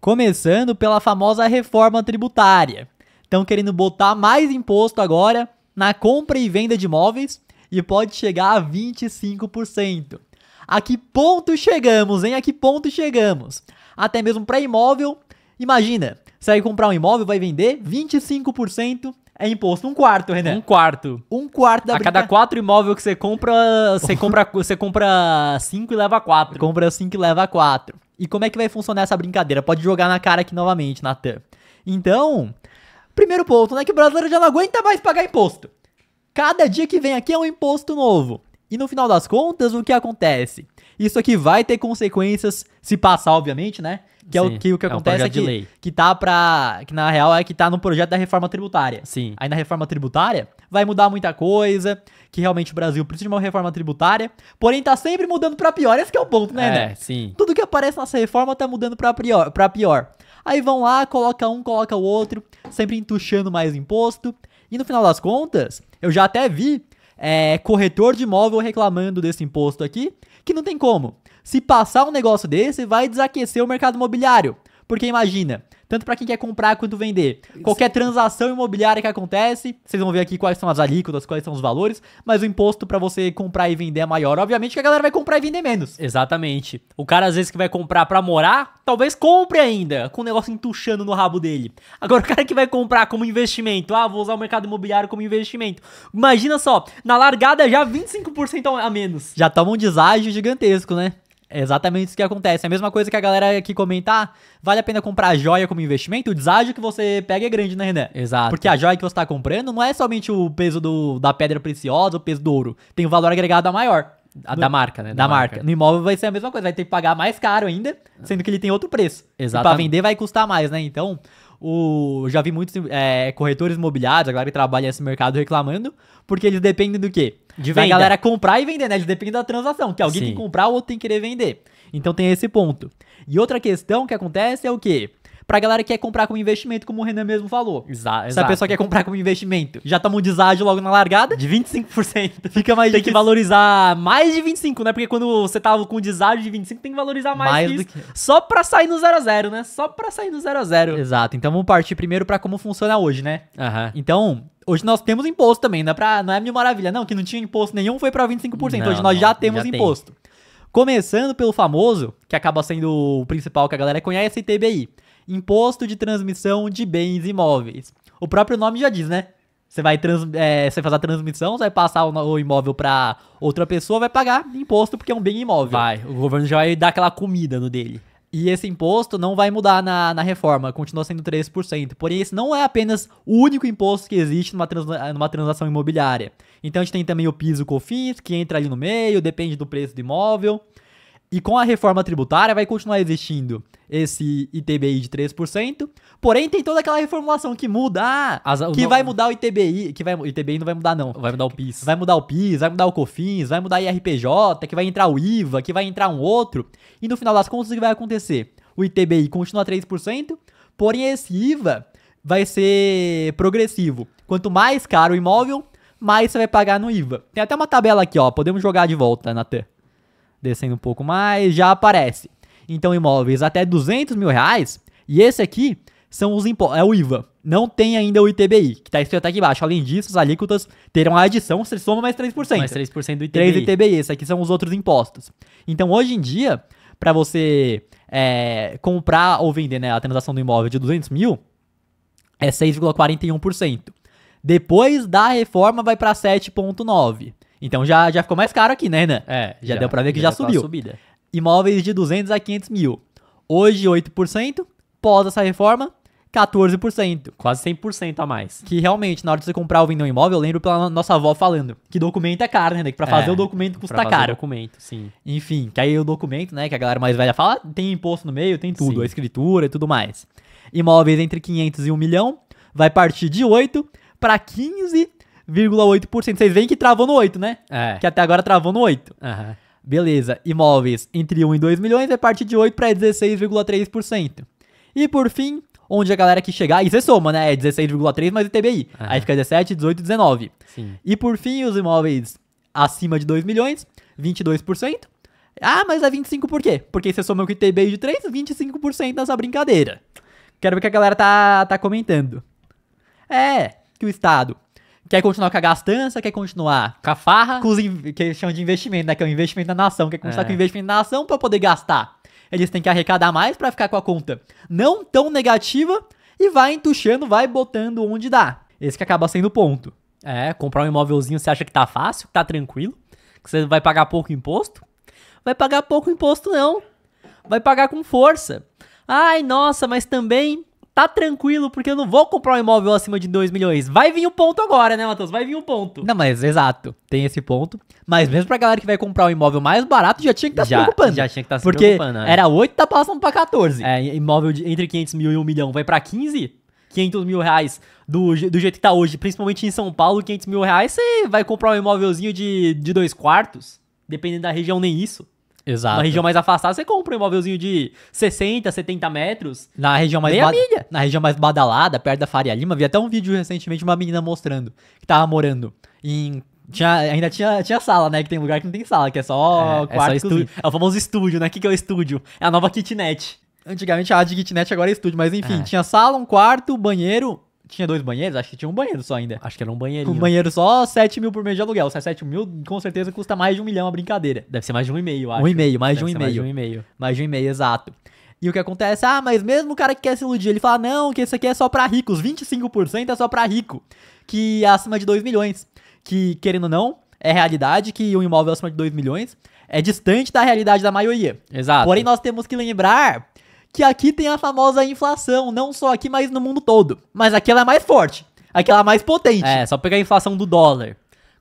Começando pela famosa reforma tributária. Estão querendo botar mais imposto agora na compra e venda de imóveis e pode chegar a 25%. A que ponto chegamos, hein? A que ponto chegamos? Até mesmo para imóvel, imagina, você vai comprar um imóvel, vai vender, 25% é imposto. Um quarto, Renan. Um quarto. Um quarto da A brinca... cada quatro imóveis que você compra, você compra, você compra cinco e leva quatro. Compra cinco e leva quatro. E como é que vai funcionar essa brincadeira? Pode jogar na cara aqui novamente, Natan. Então, primeiro ponto, né? Que o brasileiro já não aguenta mais pagar imposto. Cada dia que vem aqui é um imposto novo. E no final das contas, o que acontece? Isso aqui vai ter consequências, se passar, obviamente, né? Que Sim, é o que, o que é acontece é que, lei. que tá pra. Que na real é que tá no projeto da reforma tributária. Sim. Aí na reforma tributária vai mudar muita coisa que realmente o Brasil precisa de uma reforma tributária, porém tá sempre mudando para pior. Esse é o ponto, né, é, né? sim. Tudo que aparece nessa reforma tá mudando para pior, Para pior. Aí vão lá, coloca um, coloca o outro, sempre entuchando mais imposto. E no final das contas, eu já até vi é, corretor de imóvel reclamando desse imposto aqui, que não tem como. Se passar um negócio desse, vai desaquecer o mercado imobiliário. Porque imagina, tanto para quem quer comprar quanto vender. Qualquer transação imobiliária que acontece, vocês vão ver aqui quais são as alíquotas, quais são os valores, mas o imposto para você comprar e vender é maior. Obviamente que a galera vai comprar e vender menos. Exatamente. O cara às vezes que vai comprar para morar, talvez compre ainda, com o negócio entuchando no rabo dele. Agora o cara que vai comprar como investimento, ah, vou usar o mercado imobiliário como investimento. Imagina só, na largada já 25% a menos. Já toma um deságio gigantesco, né? É exatamente isso que acontece. É a mesma coisa que a galera aqui comentar, ah, vale a pena comprar joia como investimento? O deságio que você pega é grande, né, Renan? Exato. Porque a joia que você está comprando não é somente o peso do, da pedra preciosa, o peso do ouro. Tem o valor agregado maior. A, no, da marca, né? Da, da marca. marca. No imóvel vai ser a mesma coisa, vai ter que pagar mais caro ainda, sendo que ele tem outro preço. Exato. Para vender vai custar mais, né? Então, o já vi muitos é, corretores imobiliários, a galera que trabalha nesse mercado reclamando, porque eles dependem do quê? De venda. Da galera comprar e vender, né? Depende da transação, que alguém Sim. tem que comprar, o outro tem que querer vender. Então tem esse ponto. E outra questão que acontece é o quê? pra galera que quer comprar como investimento, como o Renan mesmo falou. Exato. exato. Se a pessoa quer comprar como investimento, já toma um deságio logo na largada de 25%. Fica mais Tem que valorizar mais de 25, né? Porque quando você tava tá com um deságio de 25, tem que valorizar mais, mais do que só pra sair no zero a né? Só pra sair no zero a Exato. Então vamos partir primeiro para como funciona hoje, né? Uhum. Então, hoje nós temos imposto também, não é, pra, não é minha maravilha, não, que não tinha imposto nenhum, foi para 25%. Não, hoje nós não, já temos já imposto. Tem. Começando pelo famoso, que acaba sendo o principal que a galera conhece, é TBI. Imposto de Transmissão de Bens Imóveis. O próprio nome já diz, né? Você vai trans, é, você a transmissão, você vai passar o, imóvel para outra pessoa, vai pagar imposto porque é um bem imóvel. Vai, o governo já vai dar aquela comida no dele. E esse imposto não vai mudar na, na reforma, continua sendo 3%. Porém, esse não é apenas o único imposto que existe numa, trans, numa transação imobiliária. Então, a gente tem também o piso COFINS, que entra ali no meio, depende do preço do imóvel. E com a reforma tributária vai continuar existindo esse ITBI de 3%, porém tem toda aquela reformulação que muda, As, que não, vai mudar o ITBI, que vai o ITBI não vai mudar não. Vai mudar o PIS. Vai mudar o PIS, vai mudar o COFINS, vai mudar o IRPJ, que vai entrar o IVA, que vai entrar um outro. E no final das contas o que vai acontecer? O ITBI continua 3%, porém esse IVA vai ser progressivo. Quanto mais caro o imóvel, mais você vai pagar no IVA. Tem até uma tabela aqui, ó, podemos jogar de volta, Natan descendo um pouco mais, já aparece. Então, imóveis até 200 mil reais, e esse aqui são os impo é o IVA. Não tem ainda o ITBI, que está escrito aqui embaixo. Além disso, as alíquotas terão a adição, você soma mais 3%. Mais 3% do ITBI. 3 do ITBI, esse aqui são os outros impostos. Então, hoje em dia, para você é, comprar ou vender né, a transação do imóvel de 200 mil, é 6,41%. Depois da reforma vai para 7,9%. Então já, já ficou mais caro aqui, né, Renan? É. Já, já deu pra ver que já, já subiu. Subida. Imóveis de 200 a 500 mil. Hoje 8%, pós essa reforma, 14%. Quase 100% a mais. Que realmente, na hora de você comprar ou vender um imóvel, eu lembro pela nossa avó falando que documento é caro, né? Que pra é, fazer é, o documento custa pra fazer caro. documento, sim. Enfim, que aí o documento, né? Que a galera mais velha fala, ah, tem imposto no meio, tem tudo, sim. a escritura e tudo mais. Imóveis entre 500 e 1 milhão vai partir de 8 para 15 9,8%. Vocês veem que travou no 8, né? É. Que até agora travou no 8. Uhum. Beleza, imóveis entre 1 e 2 milhões é partir de 8 para 16,3%. E por fim, onde a galera que chegar, e você é soma, né? É 16,3 mais o TBI. Uhum. Aí fica 17, 18, 19. Sim. E por fim, os imóveis acima de 2 milhões, 22%. Ah, mas é 25 por quê? Porque você soma o que TBI de 3, 25% nessa brincadeira. Quero ver o que a galera tá, tá comentando. É, que o Estado Quer continuar com a gastança, quer continuar com a farra, com os chamam de investimento, né? Que é o investimento na nação. Quer começar é. com o investimento na nação para poder gastar. Eles têm que arrecadar mais para ficar com a conta não tão negativa e vai entuchando, vai botando onde dá. Esse que acaba sendo o ponto. É, comprar um imóvelzinho você acha que tá fácil, que tá tranquilo, que você vai pagar pouco imposto? Vai pagar pouco imposto não. Vai pagar com força. Ai, nossa, mas também tá tranquilo, porque eu não vou comprar um imóvel acima de 2 milhões. Vai vir o um ponto agora, né, Matheus? Vai vir o um ponto. Não, mas exato, tem esse ponto. Mas mesmo pra galera que vai comprar um imóvel mais barato, já tinha que estar tá se preocupando. Já tinha que estar tá se porque preocupando. Porque né? era 8, tá passando pra 14. É, imóvel de, entre 500 mil e 1 milhão vai pra 15, 500 mil reais do, do jeito que tá hoje, principalmente em São Paulo, 500 mil reais, você vai comprar um imóvelzinho de, de dois quartos, dependendo da região, nem isso. Exato. Na região mais afastada, você compra um imóvelzinho de 60, 70 metros. Na região mais, Milha. Na região mais badalada, perto da Faria Lima, vi até um vídeo recentemente de uma menina mostrando que tava morando em tinha, ainda tinha, tinha sala, né? Que tem lugar que não tem sala, que é só é, quarto. É, só estúdio. é o famoso estúdio, né? O que, que é o estúdio? É a nova kitnet. Antigamente a de kitnet, agora é estúdio, mas enfim, é. tinha sala, um quarto, banheiro, tinha dois banheiros? Acho que tinha um banheiro só ainda. Acho que era um banheirinho. Um banheiro só, 7 mil por mês de aluguel. Se é 7 mil, com certeza custa mais de um milhão a brincadeira. Deve ser mais de um e meio, acho. Um e meio, mais Deve de um e meio. Mais de um e meio. Mais de um e exato. E o que acontece? Ah, mas mesmo o cara que quer se iludir, ele fala, não, que isso aqui é só pra ricos. 25% é só pra rico. Que é acima de 2 milhões. Que, querendo ou não, é realidade que um imóvel é acima de 2 milhões é distante da realidade da maioria. Exato. Porém, nós temos que lembrar que aqui tem a famosa inflação, não só aqui, mas no mundo todo. Mas aqui ela é mais forte, aqui ela é mais potente. É, só pegar a inflação do dólar.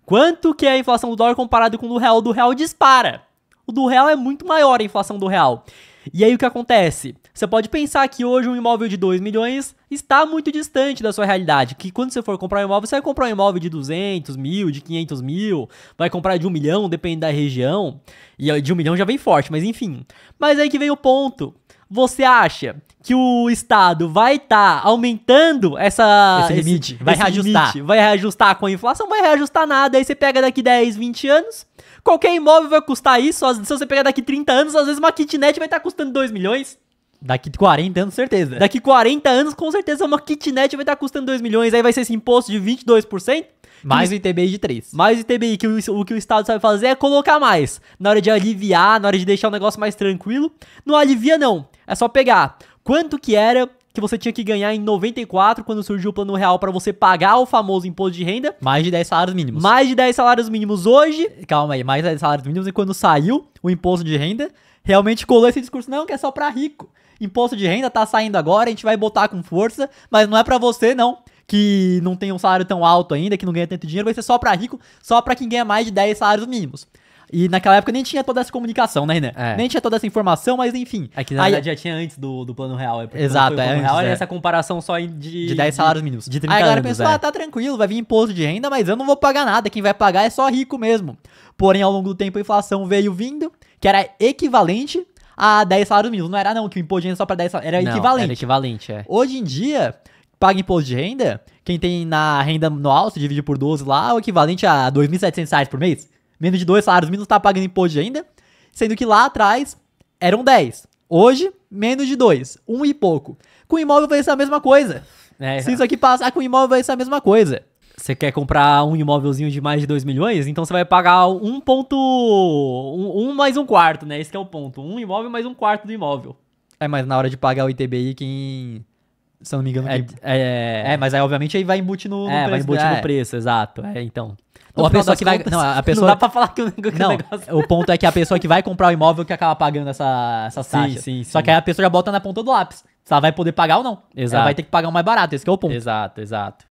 Quanto que é a inflação do dólar comparado com o do real? O do real dispara. O do real é muito maior a inflação do real. E aí o que acontece? Você pode pensar que hoje um imóvel de 2 milhões está muito distante da sua realidade, que quando você for comprar um imóvel, você vai comprar um imóvel de 200 mil, de 500 mil, vai comprar de 1 milhão, depende da região, e de 1 milhão já vem forte, mas enfim. Mas aí que vem o ponto, você acha que o Estado vai estar tá aumentando essa, esse limite? Esse, vai esse reajustar. Limite, vai reajustar com a inflação? Vai reajustar nada. Aí você pega daqui 10, 20 anos. Qualquer imóvel vai custar isso. Se você pegar daqui 30 anos, às vezes uma kitnet vai estar tá custando 2 milhões. Daqui 40 anos, certeza. Daqui 40 anos, com certeza, uma kitnet vai estar tá custando 2 milhões. Aí vai ser esse imposto de 22%. Mais o ITBI de 3. Mais o ITBI, que o, o, que o Estado sabe fazer é colocar mais. Na hora de aliviar, na hora de deixar o negócio mais tranquilo. Não alivia, não. É só pegar quanto que era que você tinha que ganhar em 94 quando surgiu o plano real para você pagar o famoso imposto de renda. Mais de 10 salários mínimos. Mais de 10 salários mínimos hoje. Calma aí, mais de 10 salários mínimos e quando saiu o imposto de renda, realmente colou esse discurso não, que é só para rico. Imposto de renda tá saindo agora, a gente vai botar com força, mas não é para você não que não tem um salário tão alto ainda, que não ganha tanto dinheiro, vai ser só para rico, só para quem ganha mais de 10 salários mínimos. E naquela época nem tinha toda essa comunicação, né, Renan? É. Nem tinha toda essa informação, mas enfim. É que na aí, verdade já tinha antes do, do plano real. É Exato, plano é, antes, é. essa comparação só de... De 10 salários mínimos. De 30 aí a galera anos, pensou, é. ah, tá tranquilo, vai vir imposto de renda, mas eu não vou pagar nada, quem vai pagar é só rico mesmo. Porém, ao longo do tempo a inflação veio vindo, que era equivalente a 10 salários mínimos. Não era não, que o imposto de renda só pra 10 salários, era não, equivalente. era equivalente, é. Hoje em dia paga imposto de renda, quem tem na renda anual, se divide por 12 lá, é o equivalente a 2.700 reais por mês. Menos de dois salários mínimos está pagando imposto de renda, sendo que lá atrás eram 10. Hoje, menos de 2, um e pouco. Com imóvel vai ser a mesma coisa. É, se isso aqui passar com imóvel vai ser a mesma coisa. Você quer comprar um imóvelzinho de mais de 2 milhões? Então você vai pagar um ponto... um, um mais um quarto, né? Esse é o ponto. Um imóvel mais um quarto do imóvel. É, mas na hora de pagar o ITBI, quem se eu não me engano. É, que... É, é, é, mas aí, obviamente, aí vai embute no, no é, preço. Vai embute é. no preço, exato. É, então. Ou a pessoa que vai. Não, a pessoa... não dá pra falar que o é negócio. o ponto é que a pessoa que vai comprar o imóvel que acaba pagando essa, essa sim, taxa. Sim, Só que aí a pessoa já bota na ponta do lápis. Se ela vai poder pagar ou não. Exato. Ela vai ter que pagar o mais barato, esse é o ponto. Exato, exato.